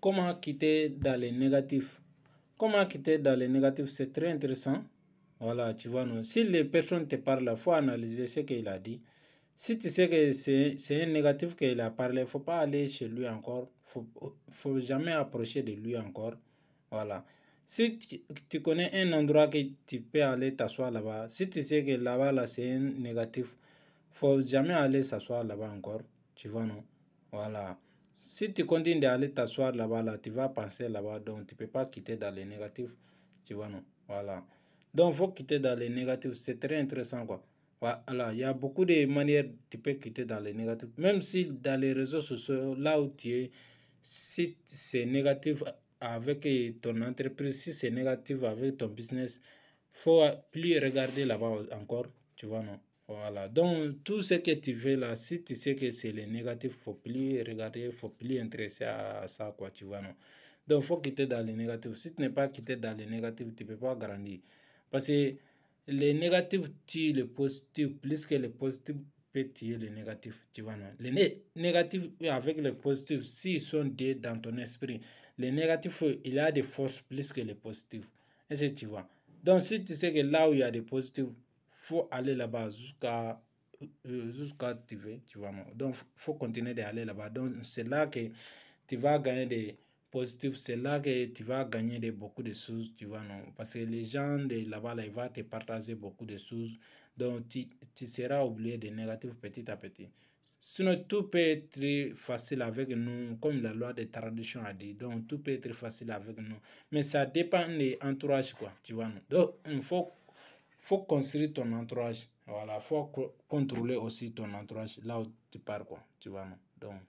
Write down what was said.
Comment quitter dans les négatifs Comment quitter dans les négatifs C'est très intéressant. Voilà, tu vois, non. Si les personnes te parlent, il faut analyser ce qu'il a dit. Si tu sais que c'est un négatif qu'il a parlé, il ne faut pas aller chez lui encore. Il ne faut jamais approcher de lui encore. Voilà. Si tu, connais un endroit que tu peux aller t'asseoir là-bas, si tu sais que là-bas, là, c'est un négatif, faut jamais aller s'asseoir là-bas encore. Tu vois, non? Voilà. Si tu continues d'aller t'asseoir là-bas, là, tu vas penser là-bas. Donc, tu ne peux pas quitter dans les négatifs. Tu vois, non Voilà. Donc, il faut quitter dans les négatifs. C'est très intéressant, quoi. Voilà, il y a beaucoup de manières tu peux quitter dans les négatifs. Même si dans les réseaux sociaux, là où tu es, si c'est négatif avec ton entreprise, si c'est négatif avec ton business, faut plus regarder là-bas encore, tu vois, non voilà, donc tout ce que tu veux là, si tu sais que c'est le négatif, faut plus regarder, faut plus intéresser à, ça, quoi, tu vois, non. Donc, faut quitter dans le négatif. Si tu n'es pas quitté dans le négatif, tu ne peux pas grandir. Parce que le négatif tue le positif, plus que le positif peut tuer le négatif, tu vois, non. Le négatifs négatif avec le positif, s'ils sont deux dans ton esprit, le négatif, il a des forces plus que le positif. Et c'est, tu vois. Donc, si tu sais que là où il y a des positifs, faut aller là-bas jusqu'à euh, jusqu'à tu veux, tu vois. Donc, faut continuer d'aller là-bas. Donc, c'est là que tu vas gagner des positifs, c'est là que tu vas gagner de, beaucoup de choses, tu vois, non. Parce que les gens de là-bas, là, ils vont te partager beaucoup de choses. Donc, tu, tu seras oublié des négatifs petit à petit. Sinon, tout peut être facile avec nous, comme la loi des traditions a dit. Donc, tout peut être facile avec nous. Mais ça dépend de entourages quoi, tu vois, non. Donc, il faut faut construire ton entourage. Voilà, faut contrôler aussi ton entourage là où tu pars, quoi. Tu vois, non? Donc.